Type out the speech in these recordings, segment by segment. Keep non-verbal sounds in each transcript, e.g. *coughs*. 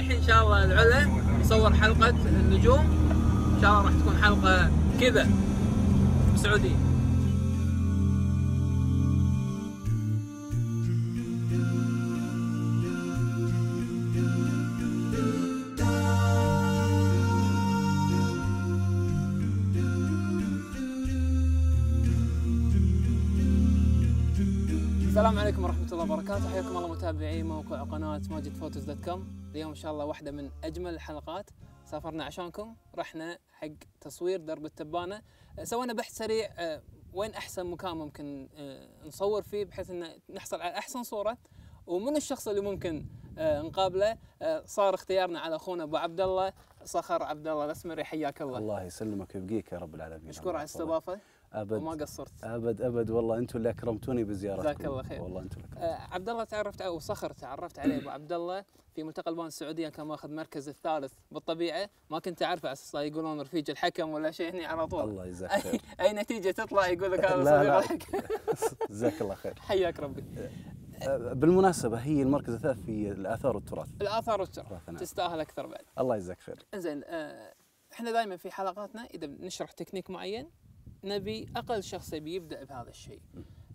رايحين ان شاء الله العلا نصور حلقه النجوم ان شاء الله راح تكون حلقه كذا سعودي السلام عليكم ورحمة الله وبركاته، حياكم الله متابعي موقع قناة ماجد فوتوز دوت كوم. اليوم ان شاء الله واحده من اجمل الحلقات سافرنا عشانكم رحنا حق تصوير درب التبانه أه، سوينا بحث سريع أه، وين احسن مكان ممكن أه، نصور فيه بحيث ان نحصل على احسن صوره ومن الشخص اللي ممكن نقابله صار اختيارنا على اخونا ابو عبد الله صخر عبد الله الاسمري حياك الله الله يسلمك ويبقيك يا رب العالمين مشكور على الاستضافه ابد وما قصرت ابد ابد والله انتم اللي اكرمتوني بزيارتكم جزاك الله خير والله انتم اللي آه، عبد الله تعرفت او صخر تعرفت عليه ابو عبد الله في ملتقى البان السعوديه كان ماخذ مركز الثالث بالطبيعه ما كنت اعرفه على اساس يقولون رفيج الحكم ولا شيء هنا على طول الله يجزاك خير أي, نتيجه تطلع يقول لك هذا *laughs* صديق الحكم *laughs* جزاك الله خير حياك ربي آه، بالمناسبة هي المركز الثالث في الآثار والتراث الآثار والتراث نعم. تستاهل أكثر بعد الله يجزاك خير زين آه، احنا دائما في حلقاتنا إذا بنشرح تكنيك معين نبي اقل شخص يبي يبدا بهذا الشيء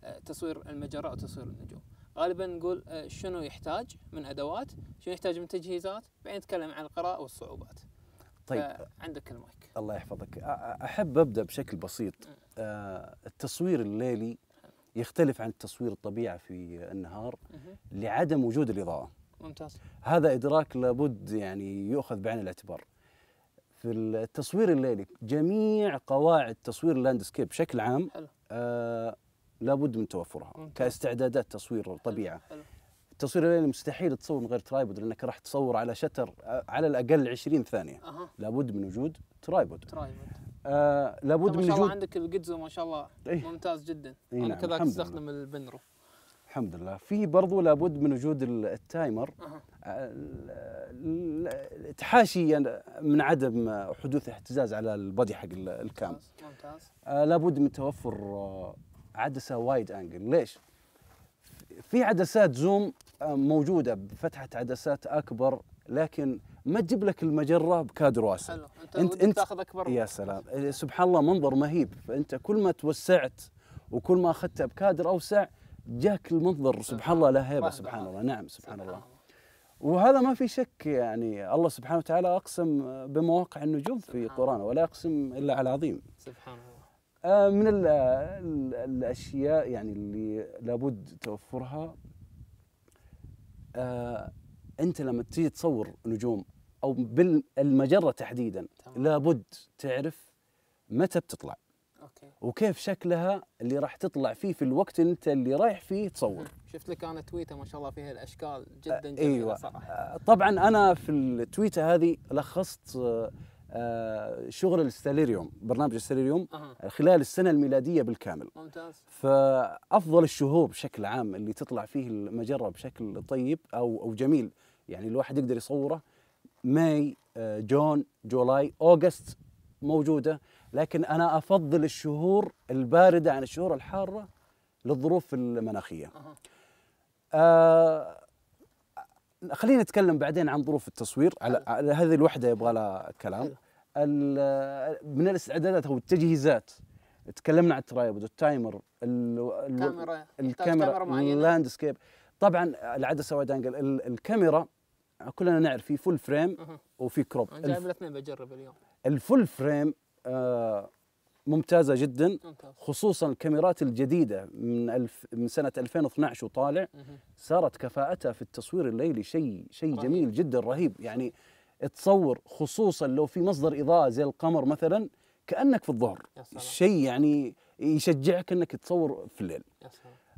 آه، تصوير او وتصوير النجوم غالبا نقول آه، شنو يحتاج من ادوات شنو يحتاج من تجهيزات بعدين نتكلم عن القراءه والصعوبات طيب عندك المايك الله يحفظك احب ابدا بشكل بسيط آه، التصوير الليلي يختلف عن التصوير الطبيعي في النهار لعدم وجود الاضاءه ممتاز هذا ادراك لابد يعني يؤخذ بعين الاعتبار في التصوير الليلي جميع قواعد تصوير اللاندسكيب بشكل عام حلو. آه لابد من توفرها ممتاز. كاستعدادات تصوير طبيعه حلو. حلو. التصوير الليلي مستحيل تصور من غير ترايبود لانك راح تصور على شتر آه، على الاقل 20 ثانيه أه. لابد من وجود ترايبود ترايبود آه لابد من وجود ما شاء الله عندك الجيتزو ما شاء الله إيه. ممتاز جدا إيه انا نعم، كذلك استخدم البنرو الحمد لله في برضو لابد من وجود التايمر آه، تحاشي يعني من عدم حدوث اهتزاز على البودي حق الكام ممتاز آه، لابد من توفر آه، عدسه وايد انجل ليش في عدسات زوم موجوده بفتحه عدسات اكبر لكن ما تجيب لك المجره بكادر واسع حلو انت انت, تاخذ اكبر يا سلام سبحان الله منظر مهيب فانت كل ما توسعت وكل ما اخذتها بكادر اوسع جاك المنظر سبحان الله لا هيبه سبحان الله نعم سبحان الله وهذا ما في شك يعني الله سبحانه وتعالى اقسم بمواقع النجوم في قرآنه ولا يقسم الا على عظيم سبحان الله آه، من الـ الـ الاشياء يعني اللي لابد توفرها آه انت لما تيجي تصور نجوم او بالمجره تحديدا لابد تعرف متى بتطلع أوكي. وكيف شكلها اللي راح تطلع فيه في الوقت اللي انت اللي رايح فيه تصور *laughs* شفت لك انا تويته ما شاء الله فيها الاشكال جدا جميله أيوة. صراحه طبعا انا في التويته هذه لخصت شغل الستاليريوم برنامج الستاليريوم أه. خلال السنه الميلاديه بالكامل ممتاز فافضل الشهور بشكل عام اللي تطلع فيه المجره بشكل طيب او او جميل يعني الواحد يقدر يصوره ماي جون جولاي اوغست موجوده لكن أنا أفضل الشهور الباردة عن الشهور الحارة للظروف المناخية آه خلينا نتكلم بعدين عن ظروف التصوير على, على هذه الوحدة يبغى لها كلام من الاستعدادات أو التجهيزات تكلمنا عن الترايبود والتايمر الكاميرا الكاميرا اللاند سكيب طبعا العدسه وايد انجل الكاميرا كلنا نعرف في فول فريم وفي كروب انا جايب الاثنين بجرب اليوم الفول فريم آه، ممتازه جدا خصوصا الكاميرات الجديده من الف من سنه 2012 وطالع صارت كفاءتها في التصوير الليلي شيء شيء جميل جدا رهيب يعني تصور خصوصا لو في مصدر اضاءه زي القمر مثلا كانك في الظهر شيء يعني يشجعك انك تصور في الليل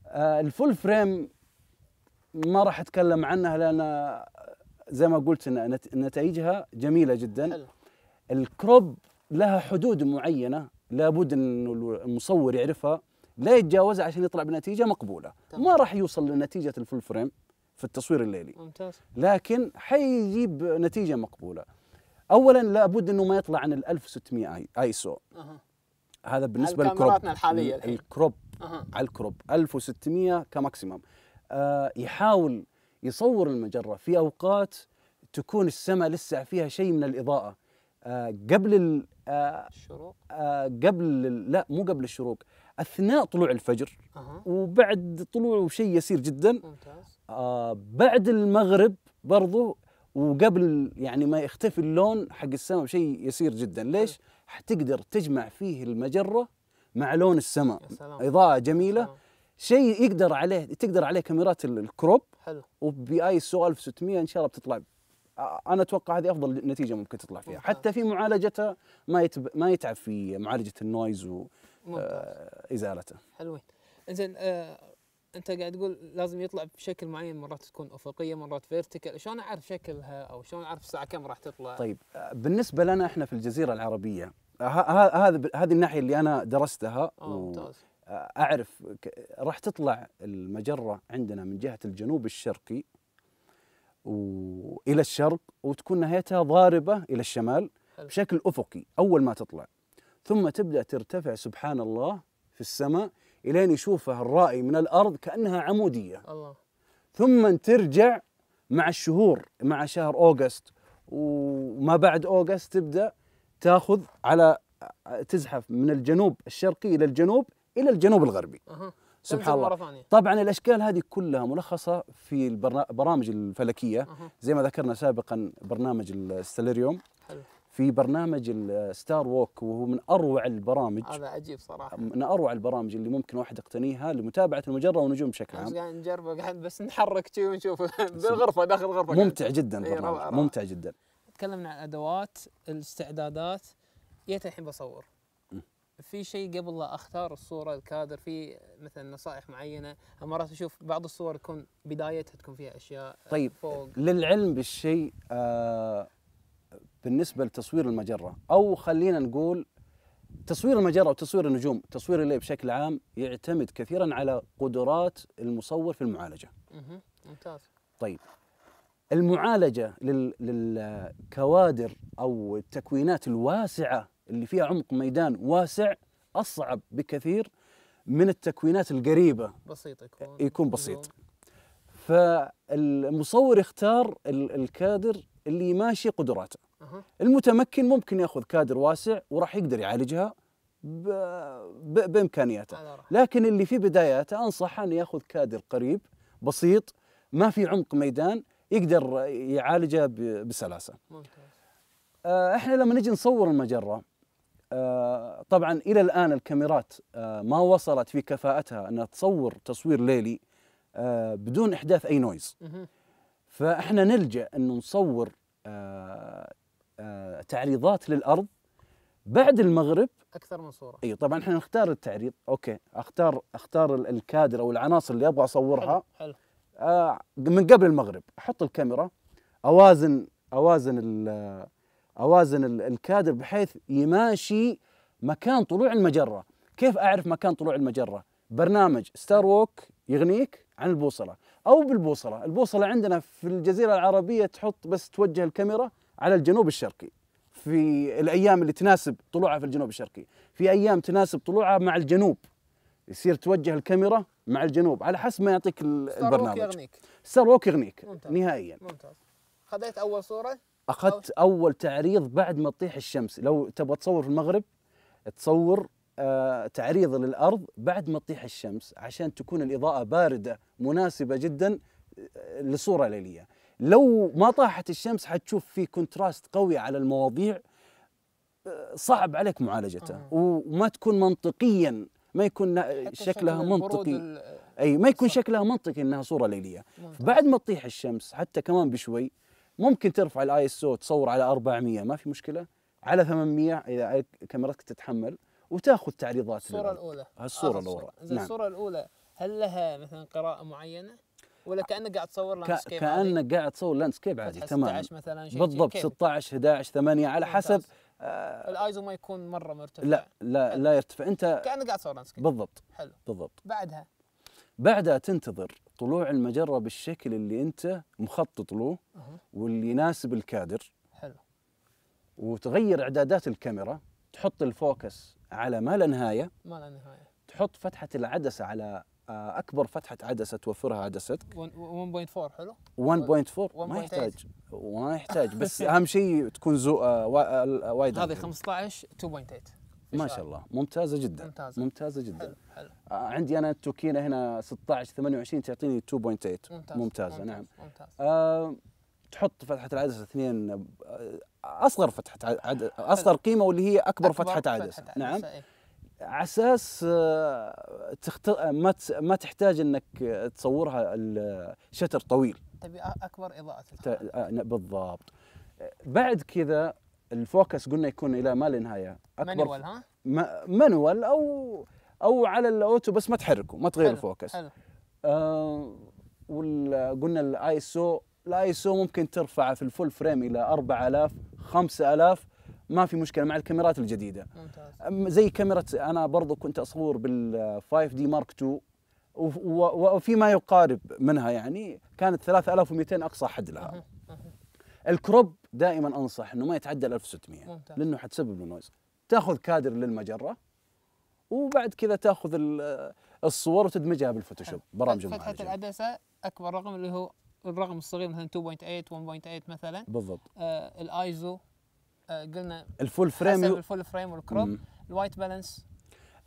آه، الفول فريم ما راح اتكلم عنها لان زي ما قلت نتائجها جميله جدا حلو. الكروب لها حدود معينه لابد انه المصور يعرفها لا يتجاوزها عشان يطلع بنتيجه مقبوله طبعا. ما راح يوصل لنتيجه الفول فريم في التصوير الليلي ممتاز لكن حيجيب نتيجه مقبوله اولا لابد انه ما يطلع عن ال 1600 ايسو أه. هذا بالنسبه للكروب الحاليه الحين. الكروب أه. على الكروب 1600 كماكسيمم آه يحاول يصور المجره في اوقات تكون السماء لسه فيها شيء من الاضاءه آه قبل آه الشروق آه، قبل لا مو قبل الشروق اثناء طلوع الفجر أه. وبعد طلوعه شيء يسير جدا ممتاز آه بعد المغرب برضه وقبل يعني ما يختفي اللون حق السماء بشيء يسير جدا ليش حتقدر تجمع فيه المجره مع لون السماء اضاءه جميله شيء يقدر عليه تقدر عليه كاميرات الكروب حلو وباي سو 1600 ان شاء الله بتطلع انا اتوقع هذه افضل نتيجه ممكن تطلع فيها ممتاز. حتى في معالجتها ما يتب... ما يتعب في معالجه النويز وازالته آه حلوين زين آه انت قاعد تقول لازم يطلع بشكل معين مرات تكون افقيه مرات فيرتيكال شلون اعرف شكلها او شلون اعرف الساعه كم راح تطلع طيب آه، بالنسبه لنا احنا في الجزيره العربيه آه، هذا هذه الناحيه اللي انا درستها آه، ممتاز اعرف راح تطلع المجره عندنا من جهه الجنوب الشرقي والى الشرق وتكون نهايتها ضاربه الى الشمال بشكل افقي اول ما تطلع ثم تبدا ترتفع سبحان الله في السماء الين يشوفها الرائي من الارض كانها عموديه الله ثم ترجع مع الشهور مع شهر اوغست وما بعد اوغست تبدا تاخذ على تزحف من الجنوب الشرقي الى الجنوب الى الجنوب الغربي أه. سبحان الله مرة ثانية. طبعا الاشكال هذه كلها ملخصه في البرامج الفلكيه زي ما ذكرنا سابقا برنامج الستلريوم حلو في برنامج الستار ووك وهو من اروع البرامج هذا عجيب صراحه من اروع البرامج اللي ممكن واحد يقتنيها لمتابعه المجره والنجوم بشكل عام قاعد نجربه قاعد بس نحرك شيء ونشوف *laughs* *laughs* بالغرفه داخل الغرفه ممتع جدا إيه، ممتع جدا تكلمنا عن ادوات الاستعدادات جيت الحين بصور في شيء قبل لا اختار الصوره الكادر في مثلا نصائح معينه مرات اشوف بعض الصور تكون بدايتها تكون فيها اشياء طيب فوق للعلم بالشيء آه، بالنسبه لتصوير المجره او خلينا نقول تصوير المجره وتصوير النجوم تصوير الليل بشكل عام يعتمد كثيرا على قدرات المصور في المعالجه ممتاز طيب المعالجه للكوادر او التكوينات الواسعه اللي فيها عمق ميدان واسع أصعب بكثير من التكوينات القريبة بسيط يكون يكون بسيط فالمصور يختار الكادر اللي يماشي قدراته المتمكن ممكن ياخذ كادر واسع وراح يقدر يعالجها بامكانياته لكن اللي في بداياته انصحه انه ياخذ كادر قريب بسيط ما في عمق ميدان يقدر يعالجه بسلاسه ممتاز. آه، احنا لما نجي نصور المجره آه، طبعا الى الان الكاميرات آه، ما وصلت في كفاءتها انها تصور تصوير ليلي آه، بدون احداث اي نويز فاحنا نلجا انه نصور تعريضات للارض بعد المغرب اكثر من صوره اي أيوة، طبعا احنا نختار التعريض اوكي اختار اختار الكادر او العناصر اللي ابغى اصورها حلو, حلو. من قبل المغرب احط الكاميرا اوازن اوازن اوازن الكادر بحيث يماشي مكان طلوع المجره، كيف اعرف مكان طلوع المجره؟ برنامج ستار ووك يغنيك عن البوصله او بالبوصله، البوصله عندنا في الجزيره العربيه تحط بس توجه الكاميرا على الجنوب الشرقي. في الايام اللي تناسب طلوعها في الجنوب الشرقي، في ايام تناسب طلوعها مع الجنوب. يصير توجه الكاميرا مع الجنوب على حسب ما يعطيك البرنامج. ستار ووك يغنيك. ستار ووك يغنيك ممتاز. نهائيا. ممتاز. خذيت اول صوره اخذت اول تعريض بعد ما تطيح الشمس لو تبغى تصور في المغرب تصور آه تعريض للارض بعد ما تطيح الشمس عشان تكون الاضاءه بارده مناسبه جدا آه، لصوره ليليه لو ما طاحت الشمس حتشوف في كونتراست قوي على المواضيع آه، صعب عليك معالجتها وما تكون منطقيا ما يكون شكلها منطقي اي ما يكون شكلها منطقي انها صوره ليليه بعد ما تطيح الشمس حتى كمان بشوي ممكن ترفع الاي اس او تصور على 400 ما في مشكله على 800 اذا كاميرتك تتحمل وتاخذ تعريضات الصوره آه، الاولى الصوره الاولى نعم. الصوره الاولى هل لها مثلا قراءه معينه ولا آه، كانك قاعد تصور لاند سكيب كانك قاعد تصور لاند سكيب عادي تمام 16 مثلا شيء بالضبط 16 11 8 على حسب آه الايزو ما يكون مره مرتفع لا لا حلو. لا يرتفع انت كانك قاعد تصور لاند سكيب بالضبط حلو بالضبط بعدها بعدها تنتظر طلوع المجره بالشكل اللي انت مخطط له واللي يناسب الكادر حلو وتغير اعدادات الكاميرا تحط الفوكس على ما لا نهايه ما لا نهايه تحط فتحه العدسه على آه، اكبر فتحه عدسه توفرها عدستك 1.4 حلو 1.4 ما يحتاج ما يحتاج بس *laughs* اهم شيء تكون زو آه، آه، وايد هذه 15 2.8 ما شاء الله ممتازه جدا ممتازه, ممتازة جدا حلو. حلو. آه، عندي انا التوكينه هنا 16 28 تعطيني 2.8 ممتاز. ممتازه نعم. ممتاز. نعم ممتاز. آه تحط فتحه العدسه اثنين آه، اصغر فتحه عدسه اصغر قيمه واللي هي اكبر, أكبر فتحه عدسه نعم إيه. على اساس آه، تخت... ما ت... ما تحتاج انك تصورها الشتر طويل تبي اكبر اضاءه ت... بالضبط بعد كذا الفوكس قلنا يكون الى ما لا نهايه اكبر مانوال ها؟ مانوال او او على الاوتو بس ما تحركه ما تغير الفوكس حلو آه قلنا الاي اس او الاي اس او ممكن ترفعه في الفول فريم الى 4000 5000 ما في مشكله مع الكاميرات الجديده ممتاز زي كاميرا انا برضو كنت اصور بال 5 دي مارك 2 وفيما يقارب منها يعني كانت 3200 اقصى حد لها الكروب دائما انصح انه ما يتعدى 1600 ممتاز. لانه حتسبب له نويز تاخذ كادر للمجره وبعد كذا تاخذ الصور وتدمجها بالفوتوشوب برامج معالجه فتحه العدسه اكبر رقم اللي هو الرقم الصغير مثلا 2.8 1.8 مثلا بالضبط آه الايزو آه قلنا الفول فريم حسب الفول فريم والكروب الوايت بالانس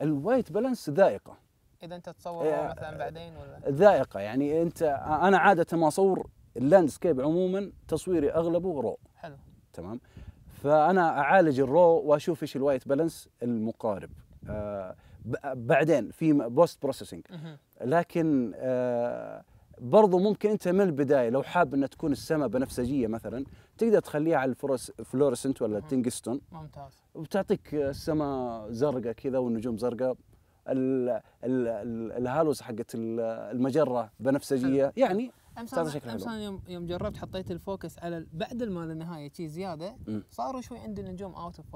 الوايت بالانس ذائقه اذا انت تصور آه مثلا بعدين ولا ذائقه يعني انت انا عاده ما اصور اللاندسكيب عموما تصويري اغلبه رو حلو تمام فانا اعالج الرو واشوف ايش الوايت بالانس المقارب آه بعدين في بوست بروسيسنج لكن آه برضو ممكن انت من البدايه لو حاب انها تكون السماء بنفسجيه مثلا تقدر تخليها على الفلورسنت فلورسنت ولا تنجستون ممتاز وبتعطيك السماء زرقاء كذا والنجوم زرقاء الهالوز حقت المجره بنفسجيه يعني صار شكله حلو يوم يوم جربت حطيت الفوكس على بعد المال النهايه شي زياده صاروا شوي عندي النجوم اوت اوف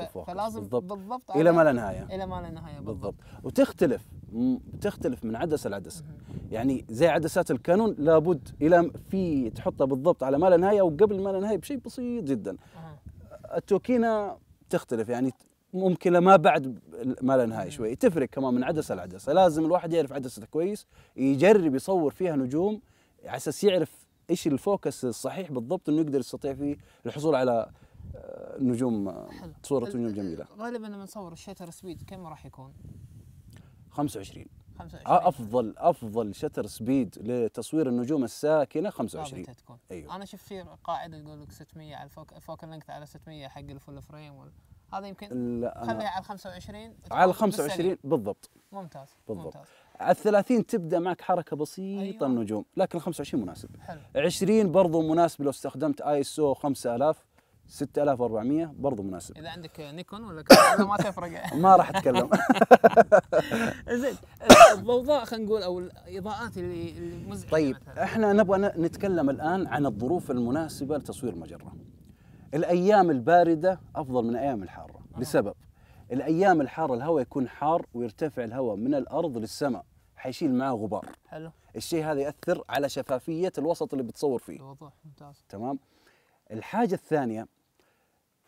فوكس فلازم بالضبط, بالضبط الى ما لا نهايه الى ما لا نهايه بالضبط, بالضبط. وتختلف تختلف من عدسه لعدسه يعني زي عدسات الكانون لابد الى في تحطها بالضبط على ما لا نهايه وقبل ما لا نهايه بشيء بسيط جدا التوكينا تختلف يعني ممكن ما بعد ما لا نهايه شوي تفرق كمان من عدسه لعدسه لازم الواحد يعرف عدسته كويس يجرب يصور فيها نجوم على اساس يعرف ايش الفوكس الصحيح بالضبط انه يقدر يستطيع فيه الحصول على آه، نجوم آه، حلو. صورة نجوم جميلة غالبا لما نصور الشتر سبيد كم راح يكون؟ 25 25 آه، افضل افضل شتر سبيد لتصوير النجوم الساكنه 25 تكون. ايوه انا شفت في قاعده يقول لك 600 على الفوك الفوكل لينكت على 600 حق الفول فريم وال... هذا يمكن على 25 على 25 بالضبط ممتاز بالضبط ممتاز. على 30 تبدا معك حركه بسيطه أيوة. النجوم لكن 25 مناسب حلو 20 برضو مناسب لو استخدمت اي اس او 5000 6400 برضو مناسب اذا عندك نيكون ولا ما تفرق *laughs* ما راح اتكلم *laughs* زين الضوضاء خلينا نقول او الاضاءات اللي مزعجه طيب احنا نبغى نتكلم الان عن الظروف المناسبه لتصوير مجره الايام البارده افضل من الايام الحاره لسبب آه. الايام الحاره الهواء يكون حار ويرتفع الهواء من الارض للسماء حيشيل معاه غبار حلو الشيء هذا ياثر على شفافيه الوسط اللي بتصور فيه واضح ممتاز تمام الحاجه الثانيه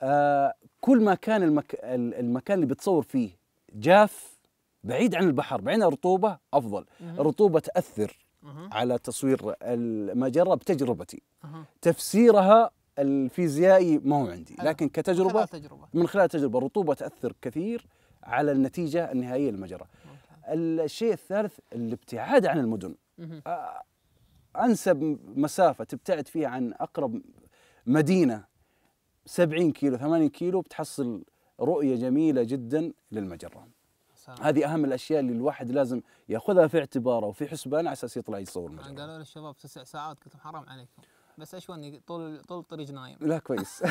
آه كل ما كان المك... المكان اللي بتصور فيه جاف بعيد عن البحر بعيد عن الرطوبه افضل الرطوبه تاثر على تصوير المجره بتجربتي تفسيرها الفيزيائي ما هو عندي لكن كتجربه خلال تجربة. من خلال تجربه الرطوبه تاثر كثير على النتيجه النهائيه للمجرة الشيء الثالث الابتعاد عن المدن انسب مسافه تبتعد فيها عن اقرب مدينه 70 كيلو 80 كيلو بتحصل رؤيه جميله جدا للمجره سلام. هذه اهم الاشياء اللي الواحد لازم ياخذها في اعتباره وفي حسبانه على اساس يطلع يصور المجره قالوا للشباب تسع ساعات قلت حرام عليكم بس ايش وني طول طول الطريق نايم لا كويس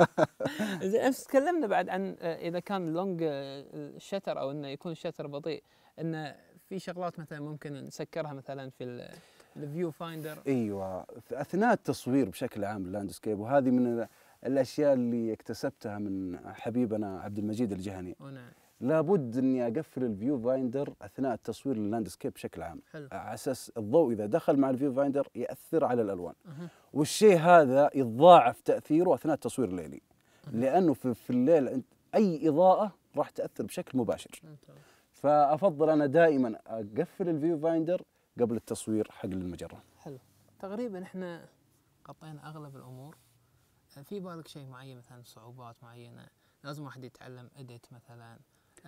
*laughs* زين امس تكلمنا بعد عن آه، اذا كان لونج الشتر آه، او انه يكون الشتر بطيء انه في شغلات مثلا ممكن نسكرها مثلا في الفيو فايندر ايوه اثناء التصوير بشكل عام اللاندسكيب وهذه من الاشياء اللي اكتسبتها من حبيبنا عبد المجيد الجهني ونعم. لابد اني اقفل الفيو فايندر اثناء التصوير لللاندسكيب بشكل عام حلو. على اساس الضوء اذا دخل مع الفيو فايندر ياثر على الالوان أه. والشيء هذا يتضاعف تاثيره اثناء التصوير الليلي أه. لانه في, في الليل اي اضاءه راح تاثر بشكل مباشر أه. فافضل انا دائما اقفل الفيو فايندر قبل التصوير حق المجره حلو تقريبا احنا غطينا اغلب الامور في بالك شيء معين مثلا صعوبات معينه لازم واحد يتعلم اديت مثلا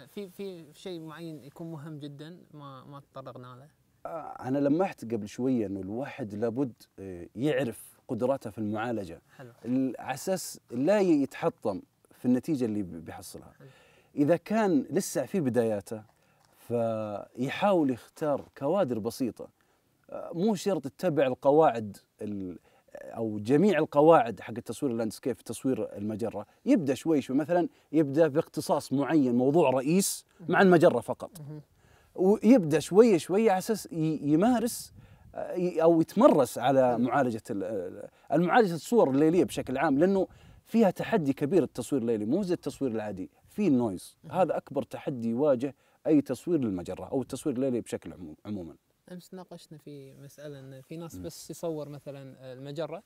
في في شيء معين يكون مهم جدا ما ما تطرقنا له آه، انا لمحت قبل شويه انه الواحد لابد آه، يعرف قدراته في المعالجه حلو. على اساس لا يتحطم في النتيجه اللي بيحصلها حلو. اذا كان لسه في بداياته فيحاول يختار كوادر بسيطه آه، مو شرط تتبع القواعد او جميع القواعد حق التصوير اللاندسكيب في تصوير المجره يبدا شوي شوي مثلا يبدا باختصاص معين موضوع رئيس مع المجره فقط ويبدا شوي شوي على اساس يمارس او يتمرس على معالجه المعالجه الصور الليليه بشكل عام لانه فيها تحدي كبير التصوير الليلي مو زي التصوير العادي في نويز هذا اكبر تحدي يواجه اي تصوير للمجره او التصوير الليلي بشكل عموما امس ناقشنا في مساله ان في ناس بس يصور مثلا المجره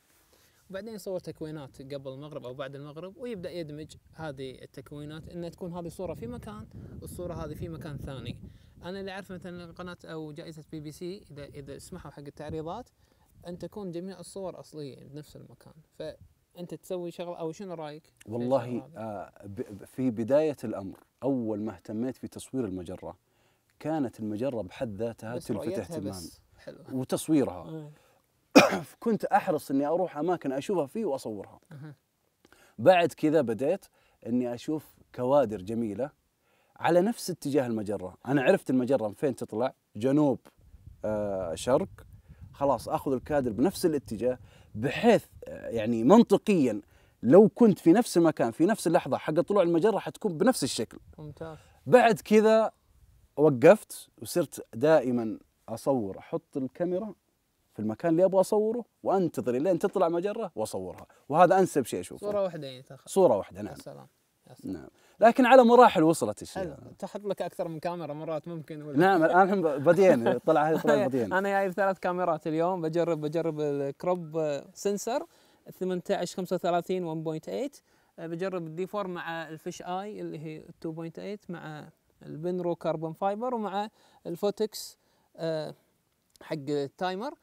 وبعدين يصور تكوينات قبل المغرب او بعد المغرب ويبدا يدمج هذه التكوينات ان تكون هذه صوره في مكان والصوره هذه في مكان ثاني انا اللي اعرف مثلا قناه او جائزه بي بي سي اذا اذا سمحوا حق التعريضات ان تكون جميع الصور اصليه بنفس المكان فانت تسوي شغل او شنو رايك والله آه، في بدايه الامر اول ما اهتميت في تصوير المجره كانت المجرة بحد ذاتها تلفت اهتمام وتصويرها *coughs* كنت أحرص أني أروح أماكن أشوفها فيه وأصورها بعد كذا بديت أني أشوف كوادر جميلة على نفس اتجاه المجرة أنا عرفت المجرة من فين تطلع جنوب آه شرق خلاص أخذ الكادر بنفس الاتجاه بحيث آه، يعني منطقيا لو كنت في نفس المكان في نفس اللحظة حق طلوع المجرة حتكون بنفس الشكل ممتاز بعد كذا وقفت وصرت دائما اصور احط الكاميرا في المكان اللي ابغى اصوره وانتظر لين تطلع مجره واصورها وهذا انسب شيء اشوفه صوره واحده يعني تاخذ صوره واحده نعم يا سلام يا سلام نعم لكن على مراحل وصلت الشيء تحط لك اكثر من كاميرا مرات ممكن ولا نعم الان الحين بدينا *laughs* طلع طلع بدينا انا جايب ثلاث كاميرات اليوم بجرب بجرب الكروب سنسر 18 35 1.8 بجرب الدي 4 مع الفيش اي اللي هي 2.8 مع البنرو كربون فايبر ومع الفوتكس آه، حق التايمر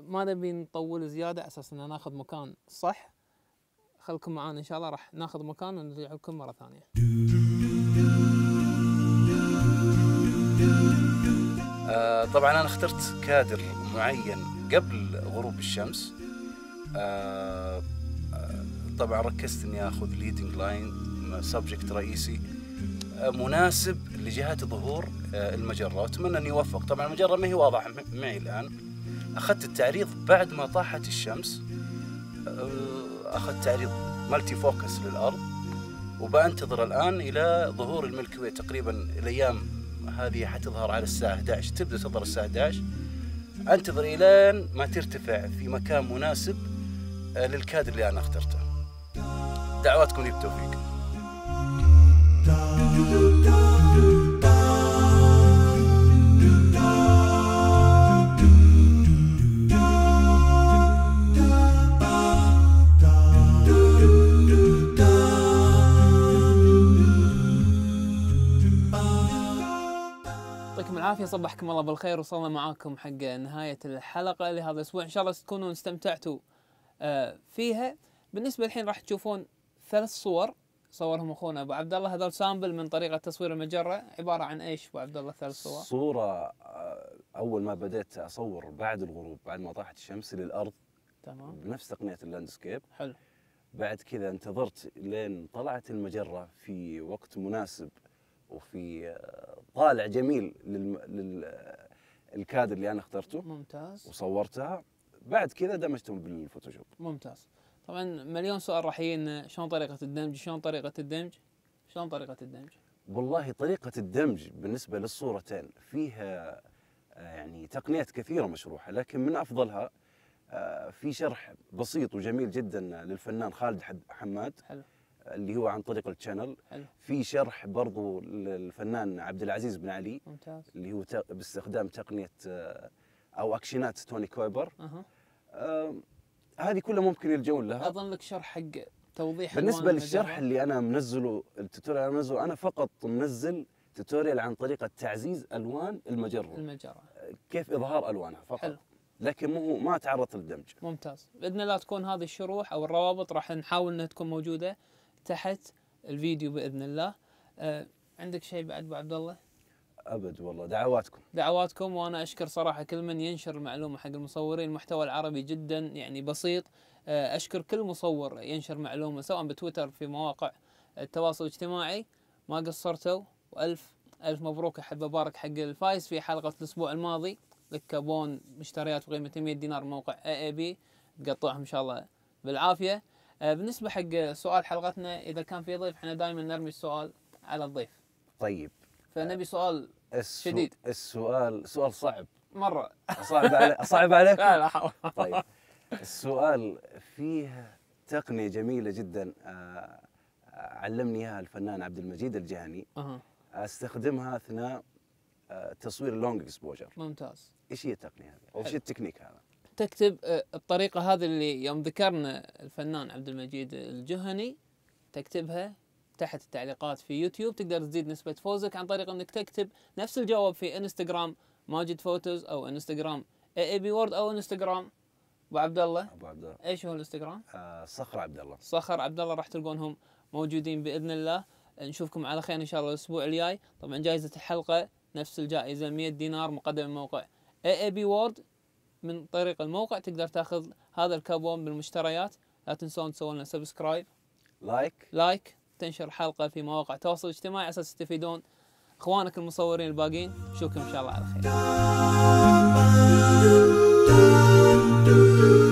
ما نبي نطول زياده على اساس ان ناخذ مكان صح خلكم معانا ان شاء الله راح ناخذ مكان ونرجع لكم مره ثانيه آه، طبعا انا اخترت كادر معين قبل غروب الشمس آه، طبعا ركزت اني اخذ ليدنج لاين سبجكت رئيسي مناسب لجهه ظهور آه، المجره واتمنى اني اوفق طبعا المجره ما هي واضحه معي الان اخذت التعريض بعد ما طاحت الشمس آه، اخذت تعريض مالتي فوكس للارض وبنتظر الان الى ظهور الملكي واي تقريبا الايام هذه حتظهر على الساعه 11 تبدا تظهر الساعه 11 انتظر الى ما ترتفع في مكان مناسب آه، للكادر اللي انا اخترته دعواتكم لي بالتوفيق يعطيكم العافية صبحكم الله بالخير وصلنا معاكم حق نهاية الحلقة لهذا الأسبوع إن شاء الله تكونوا استمتعتوا آه، فيها بالنسبة الحين راح تشوفون ثلاث صور صورهم اخونا ابو عبد الله هذول سامبل من طريقه تصوير المجره عباره عن ايش ابو عبد الله ثلاث صور؟ صوره آه، اول ما بديت اصور بعد الغروب بعد ما طاحت الشمس للارض تمام بنفس تقنيه اللاندسكيب حلو بعد كذا انتظرت لين طلعت المجره في وقت مناسب وفي آه، طالع جميل للكادر اللي انا اخترته ممتاز وصورتها بعد كذا دمجتهم بالفوتوشوب ممتاز طبعا مليون سؤال راح يجينا شلون طريقه الدمج شلون طريقه الدمج شلون طريقه الدمج والله طريقه الدمج بالنسبه للصورتين فيها آه، يعني تقنيات كثيره مشروحه لكن من افضلها آه، في شرح بسيط وجميل جدا للفنان خالد حماد حلو. اللي هو عن طريق التشانل حلو. في شرح برضو للفنان عبد العزيز بن علي ممتاز. اللي هو باستخدام تقنيه آه، او اكشنات توني كويبر أه. هذه كلها ممكن يلجؤون لها اظن لك شرح حق توضيح بالنسبه للشرح اللي انا منزله التوتوريال انا منزله انا فقط منزل توتوريال عن طريقه تعزيز الوان المجره المجره كيف اظهار الوانها فقط حلو. لكن مو ما تعرضت للدمج ممتاز باذن الله تكون هذه الشروح او الروابط راح نحاول انها تكون موجوده تحت الفيديو باذن الله آه عندك شيء بعد ابو عبد الله ابد والله دعواتكم دعواتكم وانا اشكر صراحه كل من ينشر المعلومه حق المصورين المحتوى العربي جدا يعني بسيط آه، اشكر كل مصور ينشر معلومه سواء بتويتر في مواقع التواصل الاجتماعي ما قصرتوا والف الف مبروك احب ابارك حق الفايز في حلقه الاسبوع الماضي لك كابون مشتريات بقيمه 100 دينار موقع اي اي بي تقطعهم ان شاء الله بالعافيه آه، بالنسبه حق سؤال حلقتنا اذا كان في ضيف احنا دائما نرمي السؤال على الضيف طيب فنبي سؤال السو... شديد السؤال سؤال صعب مره صعب عليك *laughs* صعب عليك لا لا حول طيب السؤال فيه تقنيه جميله جدا آه، علمني اياها الفنان عبد المجيد الجهني أه. استخدمها اثناء آه، تصوير اللونج اكسبوجر ممتاز ايش هي التقنيه هذه؟ او ايش التكنيك هذا؟ تكتب آه، الطريقه هذه اللي يوم ذكرنا الفنان عبد المجيد الجهني تكتبها تحت التعليقات في يوتيوب تقدر تزيد نسبة فوزك عن طريق انك تكتب نفس الجواب في انستغرام ماجد فوتوز او انستغرام اي بي وورد او انستغرام ابو عبد الله ابو عبد الله ايش هو الانستغرام؟ آه صخر عبد الله صخر عبد الله راح تلقونهم موجودين باذن الله نشوفكم على خير ان شاء الله الاسبوع الجاي طبعا جائزه الحلقه نفس الجائزه 100 دينار مقدم من موقع اي اي بي وورد من طريق الموقع تقدر تاخذ هذا الكابون بالمشتريات لا تنسون تسوون لنا سبسكرايب لايك لايك تنشر الحلقه في مواقع التواصل الاجتماعي اساس تستفيدون اخوانك المصورين الباقين نشوفكم ان شاء الله على خير